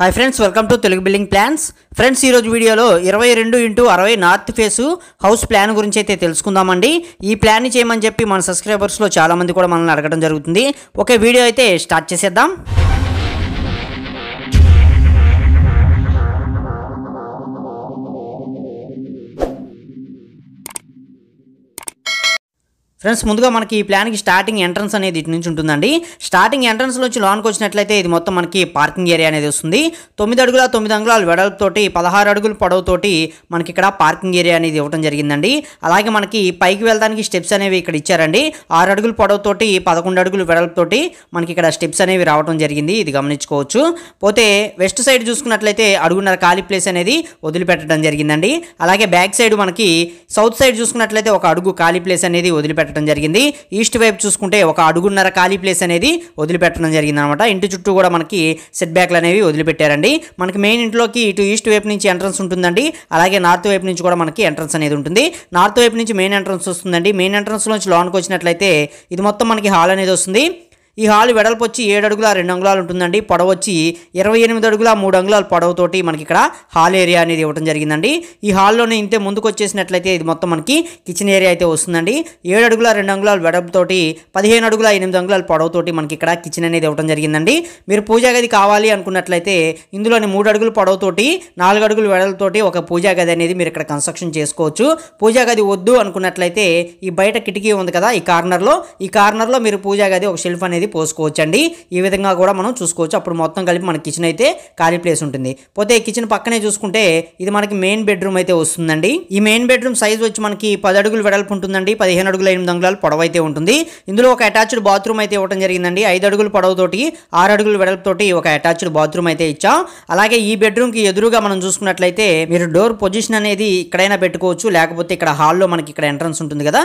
hi friends welcome to Telugu building plans friends ఈరోజు వీడియోలో ఇరవై రెండు ఇంటూ అరవై నార్త్ ఫేసు హౌస్ ప్లాన్ గురించి అయితే తెలుసుకుందామండి ఈ ప్లాన్ చేయమని చెప్పి మన సబ్స్క్రైబర్స్లో చాలామంది కూడా మనల్ని అడగడం జరుగుతుంది ఓకే వీడియో అయితే స్టార్ట్ చేసేద్దాం ఫ్రెండ్స్ ముందుగా మనకి ఈ ప్లాన్కి స్టార్టింగ్ ఎంట్రన్స్ అనేది ఇటు నుంచి ఉంటుందండి స్టార్టింగ్ ఎంట్రన్స్ నుంచి లోన్కి వచ్చినట్లయితే ఇది మొత్తం మనకి పార్కింగ్ ఏరియా అనేది వస్తుంది తొమ్మిది అడుగుల తొమ్మిది అంగుళాల వెడల్పుతోటి పదహారు అడుగుల పొడవుతోటి మనకి ఇక్కడ పార్కింగ్ ఏరియా అనేది ఇవ్వడం జరిగిందండి అలాగే మనకి పైకి వెళ్ళడానికి స్టెప్స్ అనేవి ఇక్కడ ఇచ్చారండి ఆరు అడుగుల పొడవుతోటి పదకొండు అడుగులు వెడల్పుతోటి మనకి ఇక్కడ స్టెప్స్ అనేవి రావడం జరిగింది ఇది గమనించుకోవచ్చు పోతే వెస్ట్ సైడ్ చూసుకున్నట్లయితే అడుగున్నర ఖాళీ ప్లేస్ అనేది వదిలిపెట్టడం జరిగిందండి అలాగే బ్యాక్ సైడ్ మనకి సౌత్ సైడ్ చూసుకున్నట్లయితే ఒక అడుగు ఖాళీ ప్లేస్ అనేది వదిలిపెట్టడం వదిలిపెట్టడం జరిగింది ఈస్ట్ వైపు చూసుకుంటే ఒక అడుగున్నర ఖాళీ ప్లేస్ అనేది వదిలిపెట్టడం జరిగింది అనమాట ఇంటి చుట్టూ కూడా మనకి సెట్ బ్యాక్లు అనేవి వదిలిపెట్టారండి మనకి మెయిన్ ఇంట్లోకి ఇటు ఈస్ట్ వైపు నుంచి ఎంట్రన్స్ ఉంటుందండి అలాగే నార్త్ వైపు నుంచి కూడా మనకి ఎంట్రన్స్ అనేది ఉంటుంది నార్త్ వైపు నుంచి మెయిన్ ఎంట్రన్స్ వస్తుందండి మెయిన్ ఎంట్రన్స్ నుంచి లోన్కి వచ్చినట్లయితే ఇది మొత్తం మనకి హాల్ అనేది వస్తుంది ఈ హాల్ వెడల్పు వచ్చి ఏడు అడుగుల రెండు అంగుళాలు ఉంటుందండి పొడవు వచ్చి ఇరవై ఎనిమిది అడుగుల మూడు అంగుళాల పొడవుతోటి మనకి ఇక్కడ హాల్ ఏరియా అనేది ఇవ్వడం జరిగిందండి ఈ హాల్లోనే ఇంతే ముందుకు వచ్చేసినట్లయితే ఇది మొత్తం మనకి కిచెన్ ఏరియా అయితే వస్తుందండి ఏడు అడుగుల రెండు అంగుళాల వెడల్పుతోటి పదిహేను అడుగుల ఎనిమిది అంగుళాల పొడవుతోటి మనకి ఇక్కడ కిచెన్ అనేది ఇవ్వడం జరిగిందండి మీరు పూజా గది కావాలి అనుకున్నట్లయితే ఇందులోని మూడు అడుగులు పొడవుతోటి నాలుగు అడుగులు వెడలతోటి ఒక పూజా గది అనేది మీరు ఇక్కడ కన్స్ట్రక్షన్ చేసుకోవచ్చు పూజా గది వద్దు అనుకున్నట్లయితే ఈ బయట కిటికీ ఉంది కదా ఈ కార్నర్లో ఈ కార్నర్లో మీరు పూజా గది ఒక షెల్ఫ్ అనేది అనేది పోసుకోవచ్చండి ఈ విధంగా కూడా మనం చూసుకోవచ్చు అప్పుడు మొత్తం కలిపి మన కిచెన్ అయితే ఖాళీ ప్లేస్ ఉంటుంది పోతే కిచెన్ పక్కనే చూసుకుంటే ఇది మనకి మెయిన్ బెడ్రూమ్ అయితే వస్తుందండి ఈ మెయిన్ బెడ్రూమ్ సైజ్ వచ్చి మనకి పది అడుగులు వెడల్పు ఉంటుందండి పదిహేను అడుగుల ఎనిమిది అంగుళాలు పొడవు అయితే ఉంటుంది ఇందులో ఒక అటాచ్డ్ బాత్రూమ్ అయితే ఇవ్వడం జరిగిందండి ఐదు అడుగులు పొడవుతోటి ఆరు అడుగులు వెడల్పుతోటి ఒక అటాచ్డ్ బాత్రూమ్ అయితే ఇచ్చాం అలాగే ఈ బెడ్రూమ్కి ఎదురుగా మనం చూసుకున్నట్లయితే మీరు డోర్ పొజిషన్ అనేది ఇక్కడైనా పెట్టుకోవచ్చు లేకపోతే ఇక్కడ హాల్లో మనకి ఇక్కడ ఎంట్రన్స్ ఉంటుంది కదా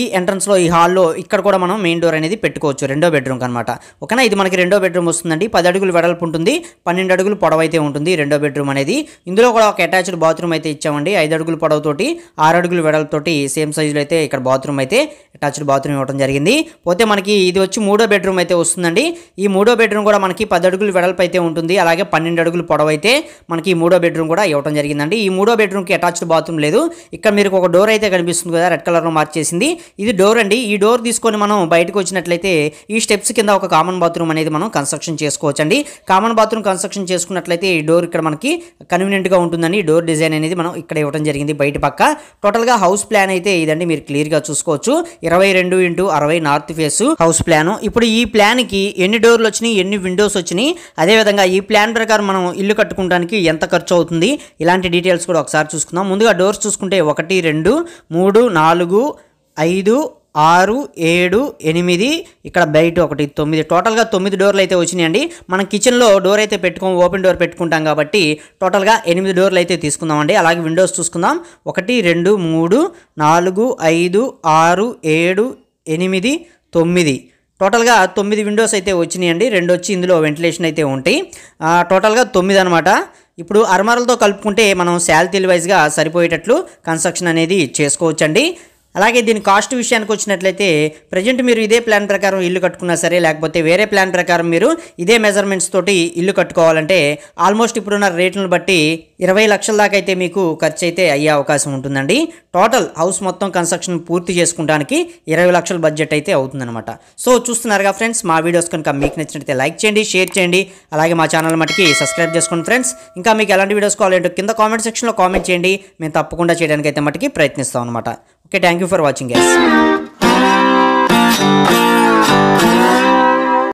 ఈ ఎంట్రన్స్లో ఈ హాల్లో ఇక్కడ కూడా మనం మెయిన్ డోర్ అనేది పెట్టుకోవచ్చు రెండో బెడ్రూమ్ అనమాట ఓకేనా ఇది మనకి రెండో బెడ్రూమ్ వస్తుందండి పది అడుగులు వెడల్పు ఉంటుంది పన్నెండు అడుగులు పొడవైతే ఉంటుంది రెండో బెడ్రూమ్ అనేది ఇందులో కూడా ఒక అటాచ్డ్ బాత్రూమ్ అయితే ఇచ్చామండి ఐదు అడుగులు పొడవతోటి ఆరు అడుగులు వెడలతోటి సేమ్ సైజులో అయితే ఇక్కడ బాత్రూమ్ అయితే అటాచ్డ్ బాత్రూమ్ ఇవ్వడం జరిగింది పోతే మనకి ఇది వచ్చి మూడో బెడ్రూమ్ అయితే వస్తుందండి ఈ మూడో బెడ్రూమ్ కూడా మనకి పది అడుగులు వెడల్పు అయితే ఉంటుంది అలాగే పన్నెండు అడుగులు పొడవు అయితే మనకి ఈ మూడో బెడ్రూమ్ కూడా ఇవ్వడం జరిగిందండి ఈ మూడో బెడ్రూమ్కి అటాచ్డ్ బాత్రూమ్ లేదు ఇక్కడ మీరు ఒక డోర్ అయితే కనిపిస్తుంది కదా రెడ్ కలర్లో మార్చేసింది ఇది డోర్ అండి ఈ డోర్ తీసుకొని మనం బయటకు వచ్చినట్లయితే ఈ స్టెప్స్ కింద ఒక కామన్ బాత్రూమ్ అనేది మనం కన్స్ట్రక్షన్ చేసుకోవచ్చండి కామన్ బాత్రూమ్ కన్స్ట్రక్షన్ చేసుకున్నట్లయితే ఈ డోర్ ఇక్కడ మనకి కన్వీనియంట్గా ఉంటుందండి డోర్ డిజైన్ అనేది మనం ఇక్కడ ఇవ్వడం జరిగింది బయట పక్క టోటల్గా హౌస్ ప్లాన్ అయితే ఇదండి మీరు క్లియర్గా చూసుకోవచ్చు ఇరవై రెండు ఇంటూ అరవై నార్త్ ఫేస్ హౌస్ ప్లాన్ ఇప్పుడు ఈ ప్లాన్ కి ఎన్ని డోర్లు వచ్చినాయి ఎన్ని విండోస్ వచ్చినాయి అదే విధంగా ఈ ప్లాన్ ప్రకారం మనం ఇల్లు కట్టుకోవడానికి ఎంత ఖర్చు అవుతుంది ఇలాంటి డీటెయిల్స్ కూడా ఒకసారి చూసుకుందాం ముందుగా డోర్స్ చూసుకుంటే ఒకటి రెండు మూడు నాలుగు ఐదు ఆరు ఏడు ఎనిమిది ఇక్కడ బయట ఒకటి తొమ్మిది టోటల్గా తొమ్మిది డోర్లు అయితే వచ్చినాయండి మనం కిచెన్లో డోర్ అయితే పెట్టుకో ఓపెన్ డోర్ పెట్టుకుంటాం కాబట్టి టోటల్గా ఎనిమిది డోర్లు అయితే తీసుకుందామండి అలాగే విండోస్ చూసుకుందాం ఒకటి రెండు మూడు నాలుగు ఐదు ఆరు ఏడు ఎనిమిది తొమ్మిది టోటల్గా తొమ్మిది విండోస్ అయితే వచ్చినాయండి రెండు వచ్చి ఇందులో వెంటిలేషన్ అయితే ఉంటాయి టోటల్గా తొమ్మిది అనమాట ఇప్పుడు అర్మార్లతో కలుపుకుంటే మనం శాలరీ వైజ్గా సరిపోయేటట్లు కన్స్ట్రక్షన్ అనేది చేసుకోవచ్చండి అలాగే దీని కాస్ట్ విషయానికి వచ్చినట్లయితే ప్రజెంట్ మీరు ఇదే ప్లాన్ ప్రకారం ఇల్లు కట్టుకున్నా సరే లేకపోతే వేరే ప్లాన్ ప్రకారం మీరు ఇదే మెజర్మెంట్స్ తోటి ఇల్లు కట్టుకోవాలంటే ఆల్మోస్ట్ ఇప్పుడున్న రేట్లను బట్టి ఇరవై లక్షల దాకా అయితే మీకు ఖర్చు అయితే అయ్యే అవకాశం ఉంటుందండి టోటల్ హౌస్ మొత్తం కన్స్ట్రక్షన్ పూర్తి చేసుకోవడానికి ఇరవై లక్షల బడ్జెట్ అయితే అవుతుందన్నమాట సో చూస్తున్నారుగా ఫ్రెండ్స్ మా వీడియోస్ కనుక మీకు నచ్చినట్లయితే లైక్ చేయండి షేర్ చేయండి అలాగే మా ఛానల్ మటుకి సబ్స్క్రైబ్ చేసుకోండి ఫ్రెండ్స్ ఇంకా మీకు ఎలాంటి వీడియోస్ కావాలంటే కింద కామెంట్ సెక్షన్లో కామెంట్ చేయండి మేము తప్పకుండా చేయడానికి అయితే మటుకి ప్రయత్నిస్తాం అనమాట okay thank you for watching guys